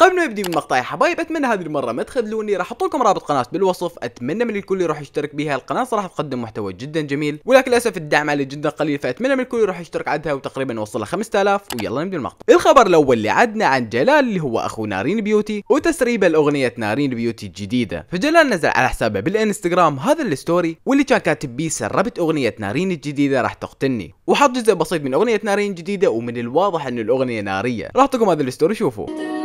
قبل ما نبدي بالمقطع يا حبايب اتمنى هذه المره ما تخذلوني راح احط لكم رابط قناه بالوصف اتمنى من الكل يروح يشترك بها القناه صراحه تقدم محتوى جدا جميل ولكن للاسف الدعم عليه جدا قليل فاتمنى من الكل يروح يشترك عندها وتقريبا وصل 5000 ويلا نبدا المقطع الخبر الاول اللي عدنا عن جلال اللي هو اخو نارين بيوتي وتسريبه لاغنيه نارين بيوتي الجديده فجلال نزل على حسابه بالانستغرام هذا الستوري واللي كان كاتب بيه سربت اغنيه نارين الجديده راح تقتلني وحط جزء بسيط من اغنيه نارين الجديده ومن الواضح ان الاغنيه ناريه راح اعطيكم هذا الستوري شوفوا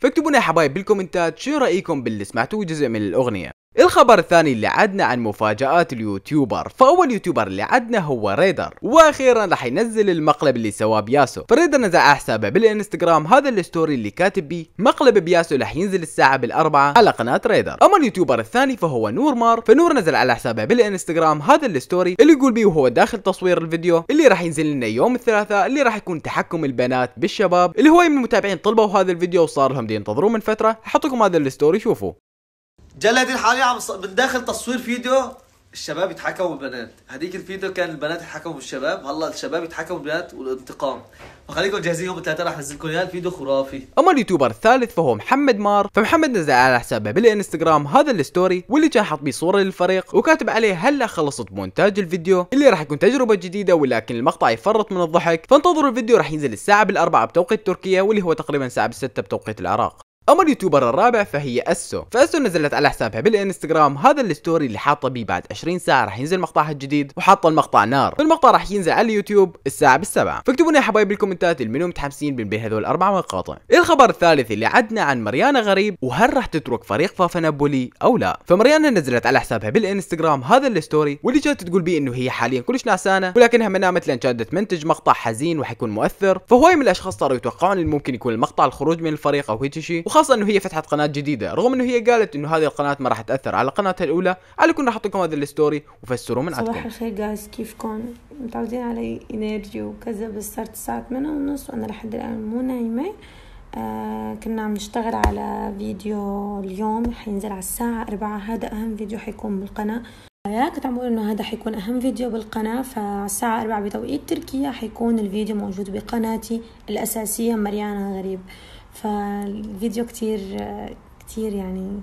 فاكتبونا يا حبايب بالكومنتات شو رايكم باللي سمعتوه جزء من الاغنيه الخبر الثاني اللي عدنا عن مفاجآت اليوتيوبر فأول يوتيوبر اللي عدنا هو ريدر وأخيرا راح ينزل المقلب اللي سواه بياسو فريدر نزع حسابه بالانستغرام هذا الستوري اللي كاتب بيه مقلب بياسو راح ينزل الساعة بالأربعة على قناة ريدر أما اليوتيوبر الثاني فهو نور مار فنور نزل على حسابه بالانستغرام هذا الستوري اللي يقول بيه وهو داخل تصوير الفيديو اللي راح ينزل لنا يوم الثلاثاء اللي راح يكون تحكم البنات بالشباب اللي هو من المتابعين طلبوا هذا الفيديو وصار لهم ينتظروه من فترة حطكم هذا الستوري شوفوا جل هذه الحقيقة عم داخل تصوير فيديو الشباب يتحكموا بالبنات هديك الفيديو كان البنات يتحكموا بالشباب هلا الشباب يتحكموا بالبنات والانتقام فخليكم جاهزين يوم الثلاثاء رح ننزل لكم اياه الفيديو خرافي اما اليوتيوبر الثالث فهو محمد مار فمحمد نزل على حسابه بالانستغرام هذا الستوري واللي كان حاط بيه صوره للفريق وكاتب عليه هلا خلصت مونتاج الفيديو اللي راح يكون تجربه جديده ولكن المقطع يفرط من الضحك فانتظروا الفيديو راح ينزل الساعه بالاربعه بتوقيت تركيا واللي هو تقريبا الساعه بالسته بتوقيت العراق اما اليوتيوبر الرابع فهي اسو فاسو نزلت على حسابها بالانستغرام هذا الستوري اللي حاطه بيه بعد 20 ساعه راح ينزل مقطعها الجديد وحاطه المقطع نار المقطع راح ينزل على اليوتيوب الساعه بالسبعة فاكتبوا لنا يا حبايب بالكومنتات منو متحمسين بين بين هذول الاربع مقاطع إيه الخبر الثالث اللي عدنا عن مريانا غريب وهل راح تترك فريق فافا نابولي او لا فمريانا نزلت على حسابها بالانستغرام هذا الستوري واللي جات تقول بيه انه هي حاليا كلش نعسانه ولكنها ما نامت لان كانت تمنتج مقطع حزين وحيكون مؤثر فهواي من الاشخاص صاروا يتوقعون ممكن يكون المقطع الخروج من الفريق او هيك شيء وخاصه انه هي فتحت قناه جديده رغم انه هي قالت انه هذه القناه ما راح تاثر على قناتها الاولى على كل راح اعطيكم هذا الستوري وفسروا من عندكم صباح الخير جايز كيفكم متعودين علي انرجي وكذا بس صارت الساعه 8 ونص وانا لحد الان مو نايمه آه كنا عم نشتغل على فيديو اليوم حينزل على الساعة أربعة هذا أهم فيديو حيكون بالقناة آه، كنت عم انه هذا حيكون اهم فيديو بالقناة فعلى الساعة أربعة بتوقيت تركيا حيكون الفيديو موجود بقناتي الأساسية مريانا غريب فالفيديو كتير كتير يعني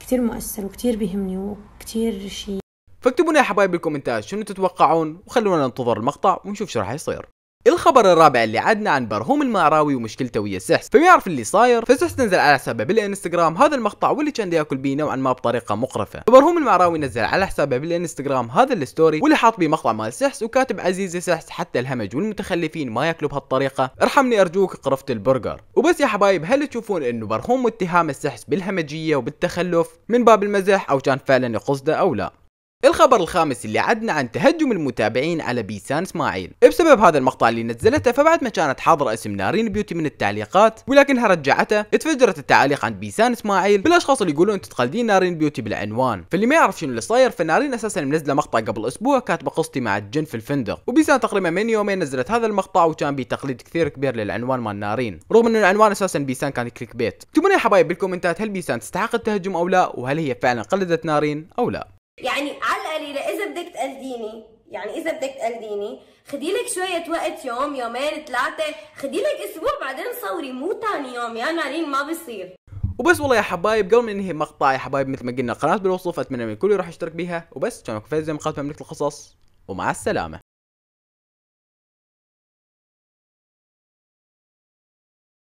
كتير مؤثر وكتير بيهمني وكتير شيء فاكتبوا لنا يا حبايب بالكومنتات شنو تتوقعون وخلونا ننتظر المقطع ونشوف شو راح يصير الخبر الرابع اللي عدنا عن برهوم المعراوي ومشكلته ويا سحس فما يعرف اللي صاير فسحس نزل على حسابه بالانستغرام هذا المقطع واللي كان ياكل بيه نوعا ما بطريقه مقرفه فبرهوم المعراوي نزل على حسابه بالانستغرام هذا الستوري واللي حاط بيه مقطع مال سحس وكاتب عزيزي سحس حتى الهمج والمتخلفين ما ياكلوا بهالطريقه ارحمني ارجوك قرفت البرجر وبس يا حبايب هل تشوفون انه برهوم واتهام السحس بالهمجيه وبالتخلف من باب المزح او كان فعلا يقصده او لا الخبر الخامس اللي عدنا عن تهجم المتابعين على بيسان اسماعيل بسبب هذا المقطع اللي نزلته فبعد ما كانت حاضره اسم نارين بيوتي من التعليقات ولكنها رجعته اتفجرت التعاليق عن بيسان اسماعيل بالاشخاص اللي يقولون انت تقلدين نارين بيوتي بالعنوان فاللي ما يعرف شنو اللي صاير فنارين اساسا منزله مقطع قبل اسبوع كاتبه قصتي مع الجن في الفندق وبيسان تقريبا من يومين نزلت هذا المقطع وكان بيه تقليد كثير كبير للعنوان مال نارين رغم ان العنوان اساسا بيسان كان كليك بيت تمنى يا حبايب بالكومنتات هل بيسان تستحق التهجم او لا وهل هي فعلا قلدت نارين او لا يعني على القليله اذا بدك تقلديني يعني اذا بدك تقلديني خدي لك شويه وقت يوم يومين ثلاثه خدي لك اسبوع بعدين صوري مو ثاني يوم يا نارين ما بصير وبس والله يا حبايب قبل ما ننهي المقطع يا حبايب مثل ما قلنا قناه بالوصف اتمنى من الكل يروح يشترك بيها وبس كان فايز زي مقاطع مملكه القصص ومع السلامه